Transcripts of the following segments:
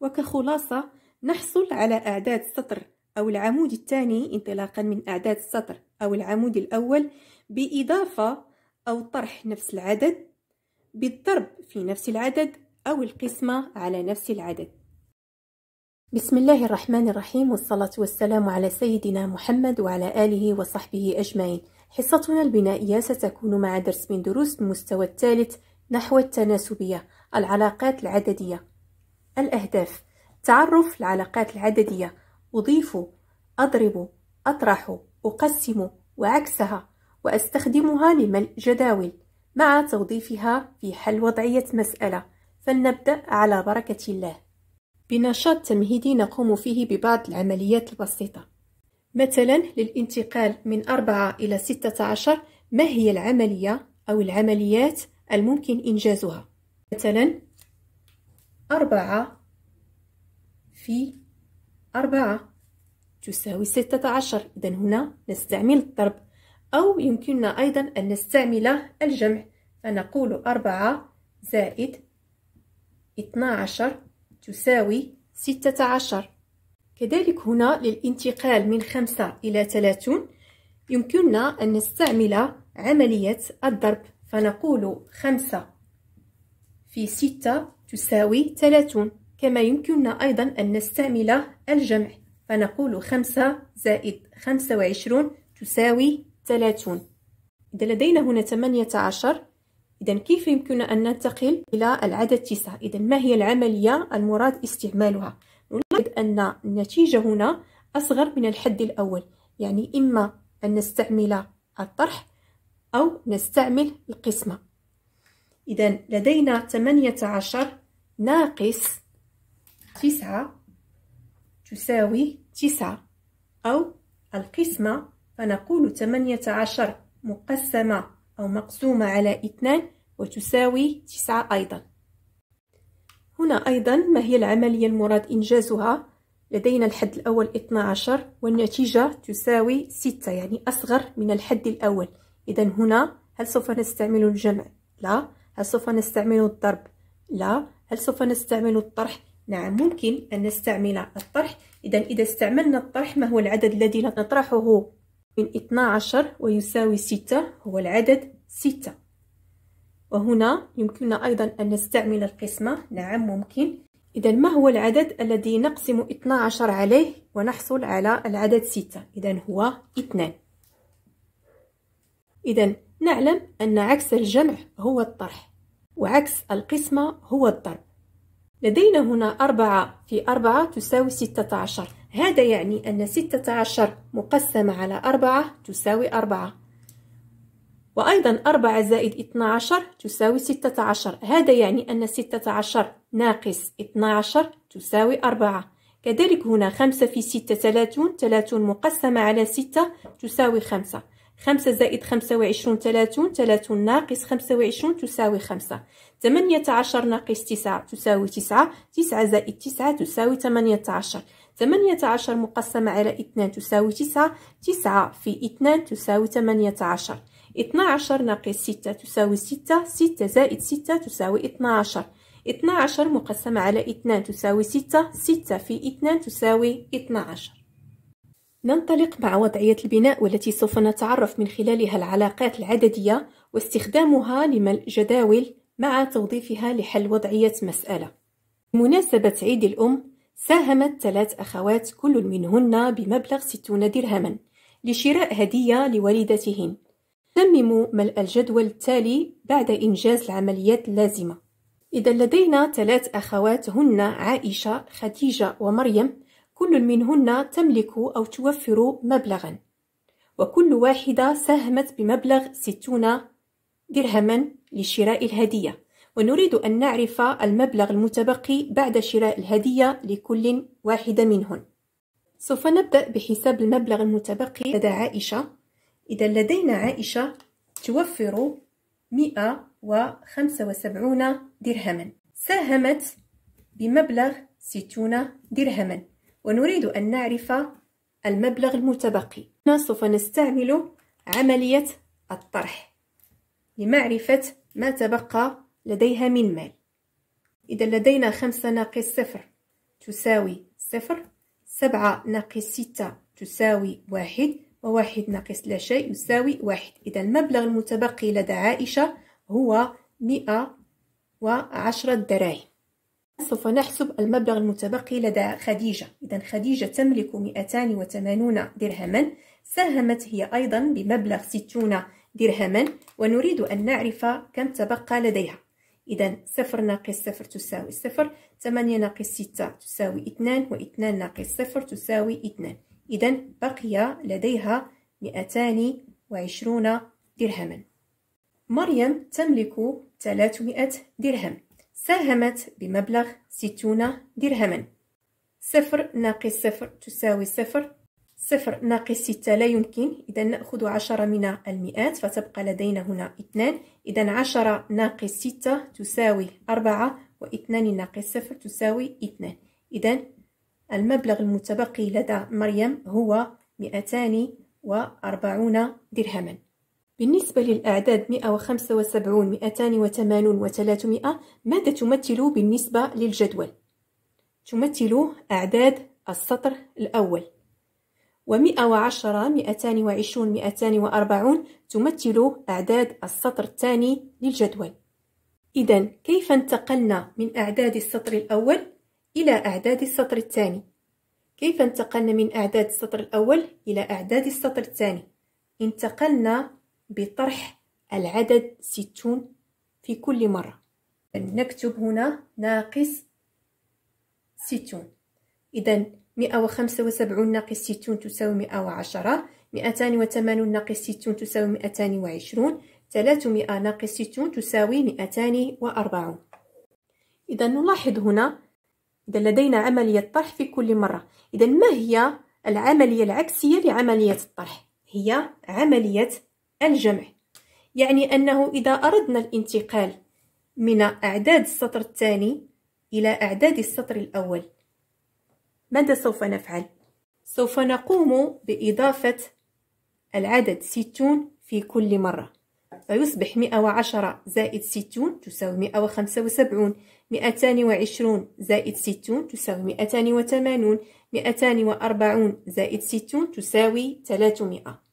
وكخلاصة نحصل على أعداد السطر أو العمود الثاني انطلاقا من أعداد السطر أو العمود الأول بإضافة أو طرح نفس العدد بالضرب في نفس العدد أو القسمة على نفس العدد بسم الله الرحمن الرحيم والصلاة والسلام على سيدنا محمد وعلى آله وصحبه أجمعين حصتنا البنائية ستكون مع درس من دروس المستوى الثالث نحو التناسبية العلاقات العددية الأهداف تعرف العلاقات العددية أضيف أضرب أطرح أقسم وعكسها وأستخدمها لملء جداول مع توظيفها في حل وضعية مسألة فلنبدأ على بركة الله بنشاط تمهيدي نقوم فيه ببعض العمليات البسيطة مثلا للانتقال من 4 إلى 16 ما هي العملية أو العمليات الممكن إنجازها مثلا أربعة في أربعة تساوي ستة عشر إذا هنا نستعمل الضرب أو يمكننا أيضا أن نستعمل الجمع فنقول أربعة زائد اثنا عشر تساوي ستة عشر كذلك هنا للانتقال من خمسة إلى ثلاثون يمكننا أن نستعمل عملية الضرب فنقول خمسة في ستة تساوي ثلاثون كما يمكننا أيضا أن نستعمل الجمع فنقول خمسة زائد خمسة وعشرون تساوي ثلاثون إذا لدينا هنا ثمانية عشر إذا كيف يمكننا أن ننتقل إلى العدد تسعة إذا ما هي العملية المراد استعمالها نلاحظ أن النتيجة هنا أصغر من الحد الأول يعني إما أن نستعمل الطرح أو نستعمل القسمة إذا لدينا 18 ناقص 9 تساوي 9 أو القسمة فنقول 18 مقسمة أو مقسومة على 2 وتساوي 9 أيضا هنا أيضا ما هي العملية المراد إنجازها لدينا الحد الأول 12 والنتيجة تساوي 6 يعني أصغر من الحد الأول إذا هنا هل سوف نستعمل الجمع؟ لا هل سوف نستعمل الضرب لا هل سوف نستعمل الطرح نعم ممكن أن نستعمل الطرح إذا إذا استعملنا الطرح ما هو العدد الذي نطرحه من 12 ويساوي 6 هو العدد 6 وهنا يمكننا أيضا أن نستعمل القسمة نعم ممكن إذا ما هو العدد الذي نقسم 12 عليه ونحصل على العدد 6 إذا هو 2 إذا نعلم أن عكس الجمع هو الطرح وعكس القسمة هو الضرب لدينا هنا أربعة في أربعة تساوي ستة عشر هذا يعني أن ستة عشر مقسمة على أربعة تساوي أربعة وأيضا أربعة زائد اثنا عشر تساوي ستة عشر هذا يعني أن ستة عشر ناقص اثنا عشر تساوي أربعة كذلك هنا خمسة في ستة ثلاثون ثلاثون مقسمة على ستة تساوي خمسة خمسة زائد خمسة وعشرون تلاتون تلاتون ناقص خمسة وعشرون تساوي خمسة تمانية عشر ناقص تسعة تساوي تسعة تسعة زائد تسعة تساوي تمانية عشر تمانية عشر مقسمة على اثنان تساوي تسعة تسعة في اثنان تساوي تمانية عشر اثنا عشر ناقص ستة تساوي ستة ستة زائد ستة تساوي اثنا عشر عشر مقسمة على اثنان تساوي ستة ستة في اثنان تساوي عشر ننطلق مع وضعية البناء والتي سوف نتعرف من خلالها العلاقات العددية واستخدامها لملء جداول مع توظيفها لحل وضعية مسألة بمناسبة عيد الأم ساهمت ثلاث أخوات كل منهن بمبلغ 60 درهما لشراء هدية لوالدتهن تمموا ملء الجدول التالي بعد إنجاز العمليات اللازمة إذا لدينا ثلاث أخوات هن عائشة خديجة ومريم كل منهن تملك أو توفر مبلغا وكل واحدة ساهمت بمبلغ 60 درهما لشراء الهدية ونريد أن نعرف المبلغ المتبقي بعد شراء الهدية لكل واحدة منهن سوف نبدأ بحساب المبلغ المتبقي لدى عائشة إذا لدينا عائشة توفر 175 درهما ساهمت بمبلغ 60 درهما ونريد أن نعرف المبلغ المتبقي هنا سوف نستعمل عملية الطرح لمعرفة ما تبقى لديها من مال إذا لدينا خمسة ناقص صفر تساوي صفر سبعة ناقص ستة تساوي واحد وواحد ناقص لا شيء يساوي واحد إذا المبلغ المتبقي لدى عائشة هو مئة وعشرة دراهم سوف نحسب المبلغ المتبقي لدى خديجة إذا خديجة تملك 280 درهما ساهمت هي أيضا بمبلغ 60 درهما ونريد أن نعرف كم تبقى لديها إذا صفر ناقص صفر تساوي صفر ثمانية ناقص ستة تساوي اثنان واثنان ناقص صفر تساوي اثنان إذا بقي لديها مئتان وعشرون درهما مريم تملك ثلاثمائة درهم ساهمت بمبلغ ستون درهما صفر ناقص صفر تساوي صفر صفر ناقص ستة لا يمكن إذا نأخذ عشرة من المئات فتبقى لدينا هنا اثنان إذا عشرة ناقص ستة تساوي أربعة واثنان ناقص صفر تساوي اثنان إذا المبلغ المتبقي لدى مريم هو مئتان وأربعون درهما بالنسبة للأعداد 175 280 و 300 ماذا تمثل بالنسبة للجدول؟ تمثل أعداد السطر الأول و110 220 240 تمثل أعداد السطر الثاني للجدول إذا كيف انتقلنا من أعداد السطر الأول إلى أعداد السطر الثاني؟ كيف انتقلنا من أعداد السطر الأول إلى أعداد السطر الثاني؟ انتقلنا بطرح العدد ستون في كل مرة نكتب هنا ناقص ستون إذا مئة وخمسة وسبعون ناقص ستون تساوي مئة وعشرة مئتان وثمانون ناقص ستون تساوي مئتان وعشرون ثلاثمائة ناقص ستون تساوي مئتان وأربعون إذا نلاحظ هنا إذا لدينا عملية طرح في كل مرة إذا ما هي العملية العكسية لعملية الطرح هي عملية الجمع يعني أنه إذا أردنا الانتقال من أعداد السطر الثاني إلى أعداد السطر الأول ماذا سوف نفعل؟ سوف نقوم بإضافة العدد 60 في كل مرة فيصبح 110 زائد 60 تساوي 175 220 زائد 60 تساوي 280 240 زائد 60 تساوي 300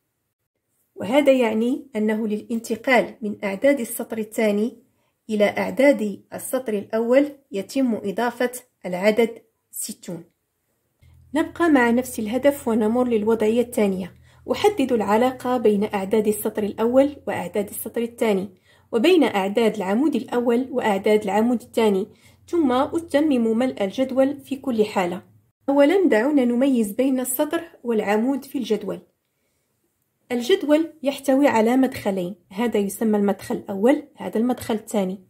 وهذا يعني أنه للانتقال من أعداد السطر الثاني إلى أعداد السطر الأول يتم إضافة العدد 60 نبقى مع نفس الهدف ونمر للوضعية الثانية أحدد العلاقة بين أعداد السطر الأول وأعداد السطر الثاني وبين أعداد العمود الأول وأعداد العمود الثاني ثم أتمم ملء الجدول في كل حالة أولا دعونا نميز بين السطر والعمود في الجدول الجدول يحتوي على مدخلين هذا يسمى المدخل الأول هذا المدخل الثاني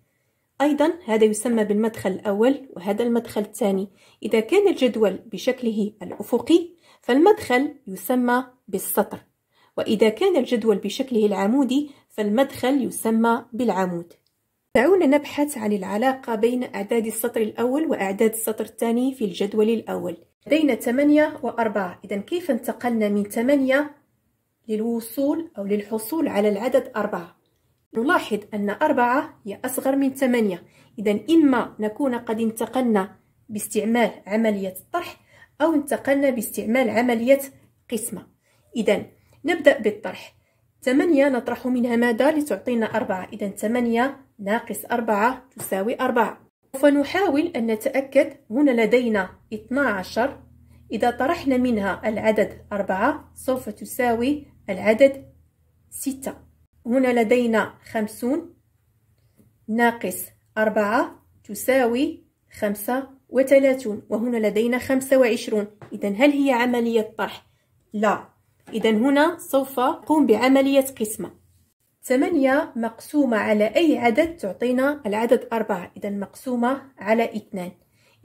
أيضا هذا يسمى بالمدخل الأول وهذا المدخل الثاني إذا كان الجدول بشكله الأفقي فالمدخل يسمى بالسطر وإذا كان الجدول بشكله العمودي فالمدخل يسمى بالعمود دعونا نبحث عن العلاقة بين أعداد السطر الأول وأعداد السطر الثاني في الجدول الأول لدينا 8 و4 إذا كيف انتقلنا من 8 للوصول أو للحصول على العدد أربعة نلاحظ أن أربعة هي أصغر من ثمانية إذا إما نكون قد انتقلنا باستعمال عملية الطرح أو انتقلنا باستعمال عملية قسمة إذا نبدأ بالطرح ثمانية نطرح منها ماذا لتعطينا أربعة إذا ثمانية ناقص أربعة تساوي أربعة فنحاول أن نتأكد هنا لدينا 12 إذا طرحنا منها العدد أربعة سوف تساوي العدد ستة هنا لدينا خمسون ناقص أربعة تساوي خمسة وثلاثون وهنا لدينا خمسة وعشرون إذا هل هي عملية طرح؟ لا إذا هنا سوف قوم بعملية قسمة ثمانية مقسومة على أي عدد تعطينا العدد أربعة إذا مقسومة على اثنان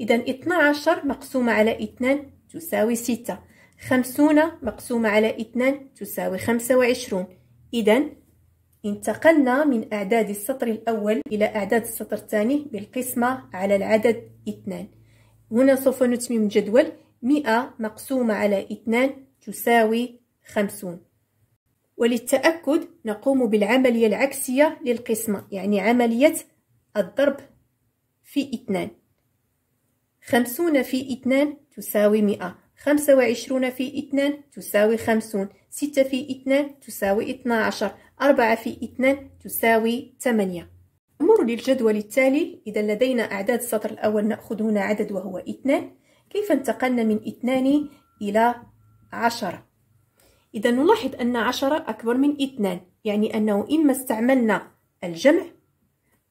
إذا عشر مقسومة على اثنان تساوي ستة خمسون مقسومة على اثنان تساوي خمسة وعشرون إذا انتقلنا من أعداد السطر الأول إلى أعداد السطر الثاني بالقسمة على العدد اثنان هنا سوف نتمم جدول مئة مقسومة على اثنان تساوي خمسون وللتأكد نقوم بالعملية العكسية للقسمة يعني عملية الضرب في اثنان خمسون في اثنان تساوي مئة خمسة وعشرون في اثنان تساوي خمسون ستة في اثنان تساوي اثنا عشر أربعة في اثنان تساوي ثمانية نمر للجدول التالي إذا لدينا أعداد السطر الأول نأخذ هنا عدد وهو اثنان كيف انتقلنا من اثنان إلى عشرة إذا نلاحظ أن عشرة أكبر من اثنان يعني أنه إما استعملنا الجمع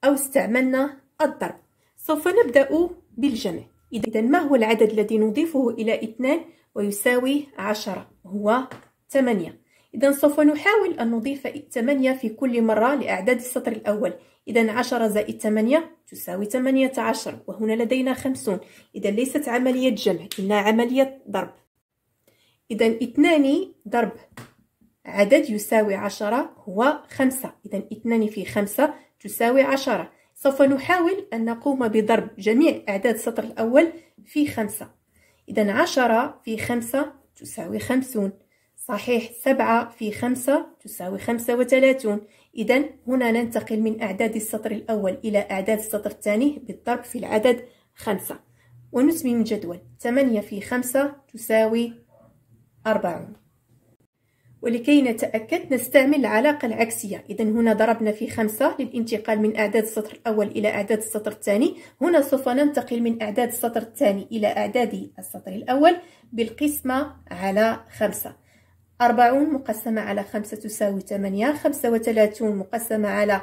أو استعملنا الضرب سوف نبدأ بالجمع إذا ما هو العدد الذي نضيفه إلى اثنان ويساوي عشرة هو ثمانية إذا سوف نحاول أن نضيف 8 في كل مرة لأعداد السطر الأول إذا 10 زائد 8 تساوي 18 وهنا لدينا 50 إذا ليست عملية جمع إنها عملية ضرب إذا 2 ضرب عدد يساوي 10 هو 5 إذا 2 في 5 تساوي 10 سوف نحاول أن نقوم بضرب جميع أعداد السطر الأول في خمسة إذا عشرة في خمسة تساوي خمسون صحيح سبعة في خمسة تساوي خمسة وثلاثون إذا هنا ننتقل من أعداد السطر الأول إلى أعداد السطر الثاني بالضرب في العدد خمسة ونتمم جدول ثمانية في خمسة تساوي أربعون ولكي نتأكد نستعمل العلاقة العكسية إذا هنا ضربنا في خمسة للانتقال من أعداد السطر الأول إلى أعداد السطر الثاني هنا سوف ننتقل من أعداد السطر الثاني إلى أعداد السطر الأول بالقسمة على خمسة أربعون مقسمة على خمسة تساوي ثمانية خمسة وثلاثون مقسمة على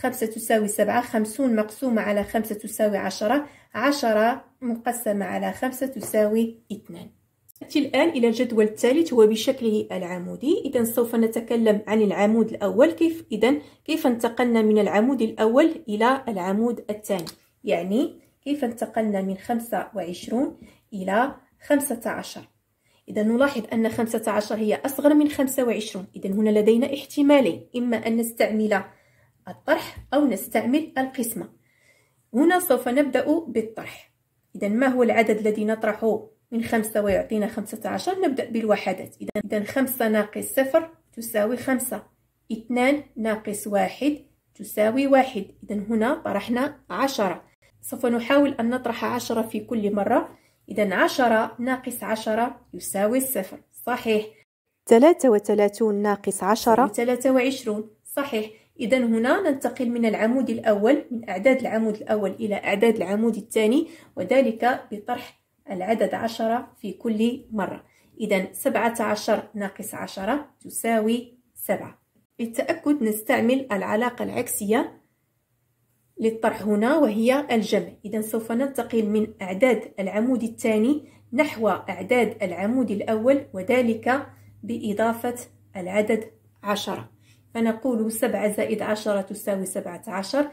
خمسة تساوي سبعة خمسون مقسومة على خمسة تساوي عشرة عشرة مقسمة على خمسة تساوي اثنان نأتي الآن إلى الجدول الثالث هو بشكله العمودي إذا سوف نتكلم عن العمود الأول كيف إذا كيف انتقلنا من العمود الأول إلى العمود الثاني يعني كيف انتقلنا من 25 إلى 15 إذا نلاحظ أن 15 هي أصغر من 25 إذا هنا لدينا احتمالين إما أن نستعمل الطرح أو نستعمل القسمة هنا سوف نبدأ بالطرح إذا ما هو العدد الذي نطرحه من خمسة ويعطينا خمسة عشر نبدأ بالوحدات إذا خمسة ناقص صفر تساوي خمسة اثنان ناقص واحد تساوي واحد إذا هنا طرحنا عشرة سوف نحاول أن نطرح عشرة في كل مرة إذا عشرة ناقص عشرة يساوي الصفر صحيح ثلاثة وثلاثون ناقص عشرة ثلاثة وعشرون صحيح إذا هنا ننتقل من العمود الأول من أعداد العمود الأول إلى أعداد العمود الثاني وذلك بطرح العدد عشرة في كل مرة إذا سبعة عشر ناقص عشرة تساوي سبعة للتأكد نستعمل العلاقة العكسية للطرح هنا وهي الجمع إذا سوف ننتقل من أعداد العمود الثاني نحو أعداد العمود الأول وذلك بإضافة العدد عشرة فنقول سبعة زائد عشرة تساوي سبعة عشر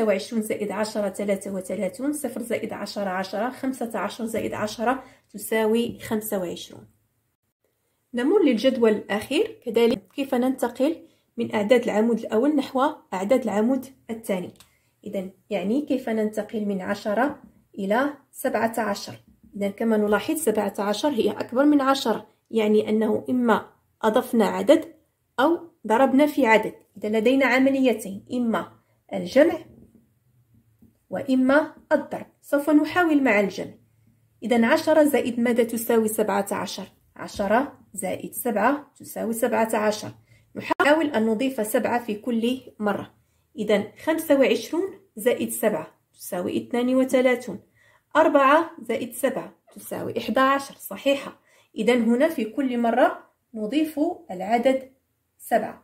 وعشرون زائد عشرة ثلاثة وثلاثون صفر زائد عشرة عشرة خمسة عشر زائد عشرة تساوي خمسة وعشرون نمر للجدول الأخير كذلك كيف ننتقل من أعداد العمود الأول نحو أعداد العمود الثاني إذا يعني كيف ننتقل من عشرة إلى سبعة عشر إذا كما نلاحظ سبعة عشر هي أكبر من عشرة يعني أنه إما أضفنا عدد أو ضربنا في عدد إذا لدينا عمليتين إما الجمع وإما الضرب سوف نحاول مع الجمع إذا عشرة زائد ماذا تساوي سبعة عشر عشرة زائد سبعة تساوي سبعة عشر نحاول أن نضيف سبعة في كل مرة إذا خمسة وعشرون زائد سبعة تساوي اثنان وثلاثون أربعة زائد سبعة تساوي إحدى عشر صحيحة إذا هنا في كل مرة نضيف العدد سبعة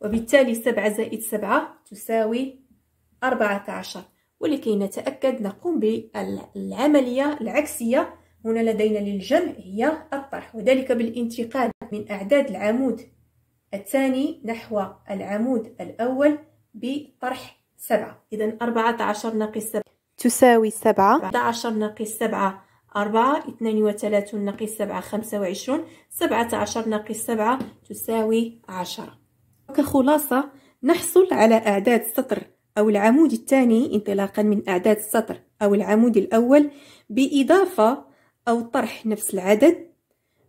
وبالتالي سبعة زائد سبعة تساوي أربعة عشر ولكي نتأكد نقوم بالعملية العكسية هنا لدينا للجمع هي الطرح وذلك بالانتقال من أعداد العمود الثاني نحو العمود الأول بطرح سبعة إذا أربعة عشر ناقص سبعة تساوي سبعة أربعة عشر ناقص سبعة أربعة اثنان وثلاثون ناقص سبعة خمسة وعشرون سبعة عشر ناقص سبعة تساوي عشرة كخلاصة نحصل على أعداد سطر أو العمود الثاني انطلاقا من أعداد السطر أو العمود الأول بإضافة أو طرح نفس العدد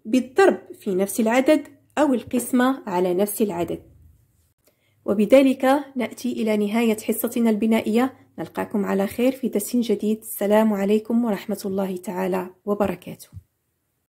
بالضرب في نفس العدد أو القسمة على نفس العدد وبذلك نأتي إلى نهاية حصتنا البنائية نلقاكم على خير في درس جديد السلام عليكم ورحمة الله تعالى وبركاته